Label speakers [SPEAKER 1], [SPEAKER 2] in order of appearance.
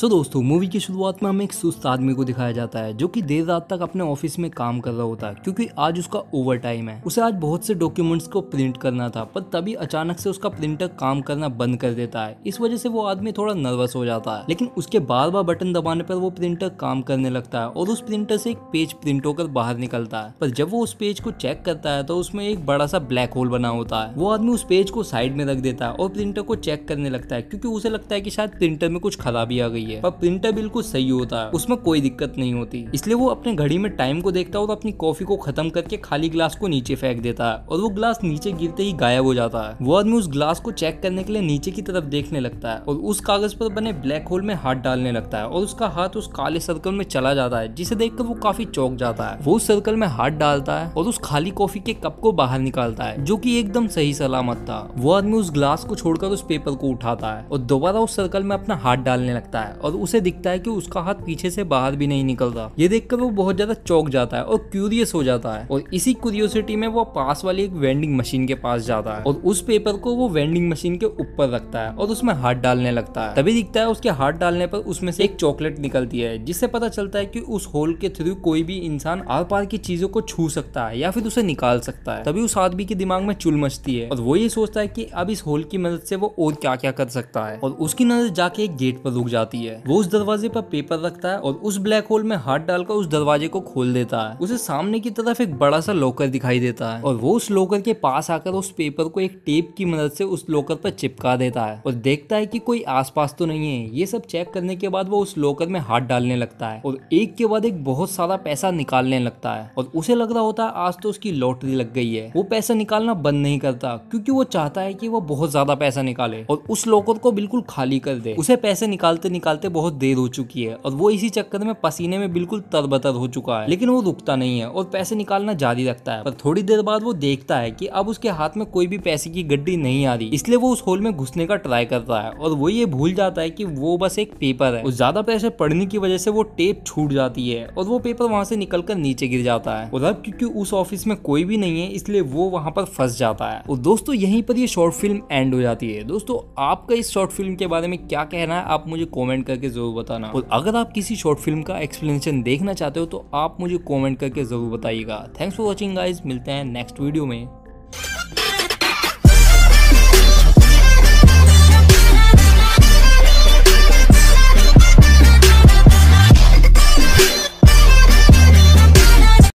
[SPEAKER 1] सो so, दोस्तों movie की शुरुआत में हमें एक सुस्त आदमी को दिखाया जाता है जो कि देर रात तक अपने ऑफिस में काम कर रहा होता है क्योंकि आज उसका ओवर टाइम है उसे आज बहुत से डॉक्यूमेंट्स को प्रिंट करना था पर तभी अचानक से उसका प्रिंटर काम करना बंद कर देता है इस वजह से वो आदमी थोड़ा नर्वस हो जाता है लेकिन उसके बार बार बटन दबाने पर वो प्रिंटर काम करने लगता है और उस प्रिंटर से एक पेज प्रिंट होकर बाहर निकलता है पर जब वो उस पेज को चेक करता है तो उसमें एक बड़ा सा ब्लैक होल बना होता है वो आदमी उस पेज को साइड में रख देता है और प्रिंटर को चेक करने लगता है क्योंकि उसे लगता है की शायद प्रिंटर में कुछ खराबी आ गई हुई है पर प्रिंटर बिल्कुल सही होता है उसमें कोई दिक्कत नहीं होती इसलिए वो अपने घड़ी में टाइम को देखता है और अपनी कॉफी को खत्म करके खाली ग्लास को नीचे फेंक देता है और वो ग्लास नीचे गिरते ही गायब हो जाता है वो आदमी उस ग्लास को चेक करने के लिए नीचे की तरफ देखने लगता है और उस कागज पर बने ब्लैक होल में हाथ डालने लगता है और उसका हाथ उस काले सर्कल में चला जाता है जिसे देख वो काफी चौक जाता है वो उस सर्कल में हाथ डालता है और उस खाली कॉफी के कप को बाहर निकालता है जो की एकदम सही सलामत था वो आदमी उस ग्लास को छोड़कर उस पेपर को उठाता है और दोबारा उस सर्कल में अपना हाथ डालने लगता है है और उसे दिखता है कि उसका हाथ पीछे से बाहर भी नहीं निकलता ये देखकर वो बहुत ज्यादा चौक जाता है और क्यूरियस हो जाता है और इसी क्यूरियोसिटी में वो पास वाली एक वेंडिंग मशीन के पास जाता है और उस पेपर को वो वेंडिंग मशीन के ऊपर रखता है और उसमें हाथ डालने लगता है तभी दिखता है उसके हाथ डालने पर उसमें से एक चॉकलेट निकलती है जिससे पता चलता है की उस होल के थ्रू कोई भी इंसान आर पार की चीजों को छू सकता है या फिर उसे निकाल सकता है तभी उस आदमी के दिमाग में चुल मचती है और वो ये सोचता है की अब इस होल की मदद से वो और क्या क्या कर सकता है और उसकी नजर जाके एक गेट पर रुक जाती है होती है वो उस दरवाजे पर पेपर रखता है और उस ब्लैक होल में हाथ डालकर उस दरवाजे को खोल देता है उसे सामने की तरफ एक बड़ा सा लॉकर दिखाई देता है और वो उस लॉकर के पास आकर उस पेपर को एक टेप की मदद से उस लॉकर पर चिपका देता है और देखता है की कोई आस तो नहीं है ये सब चेक करने के बाद वो उस लॉकर में हाथ डालने लगता है और एक के बाद एक बहुत सारा पैसा निकालने लगता है और उसे लग रहा होता है आज तो उसकी लॉटरी लग गई है वो पैसा निकालना बंद नहीं करता क्योंकि वो चाहता है कि वो बहुत ज्यादा पैसा निकाले और उस लॉकर को बिल्कुल खाली कर दे उसे पैसे निकालते निकालते निकालते बहुत देर हो चुकी है और वो इसी चक्कर में पसीने में बिल्कुल तरबतर हो चुका है लेकिन वो रुकता नहीं है और पैसे निकालना जारी रखता है पर थोड़ी देर बाद वो देखता है कि अब उसके हाथ में कोई भी पैसे की गड्डी नहीं आ रही इसलिए वो उस होल में घुसने का ट्राई करता है और वो ये भूल जाता है की वो बस एक पेपर है और ज्यादा पैसे पड़ने की वजह से वो टेप छूट जाती है और वो पेपर वहां से निकल नीचे गिर जाता है और अब क्योंकि उस ऑफिस में कोई भी नहीं है इसलिए वो वहां पर फंस जाता है और दोस्तों यहीं पर ये शॉर्ट फिल्म एंड हो जाती है दोस्तों आपका इस शॉर्ट फिल्म के बारे में क्या कहना है आप मुझे कॉमेंट कमेंट करके जरूर बताना और अगर आप किसी शॉर्ट फिल्म का एक्सप्लेनेशन देखना चाहते हो तो आप मुझे कमेंट करके जरूर बताइएगा थैंक्स फॉर वॉचिंग गाइज मिलते हैं नेक्स्ट वीडियो में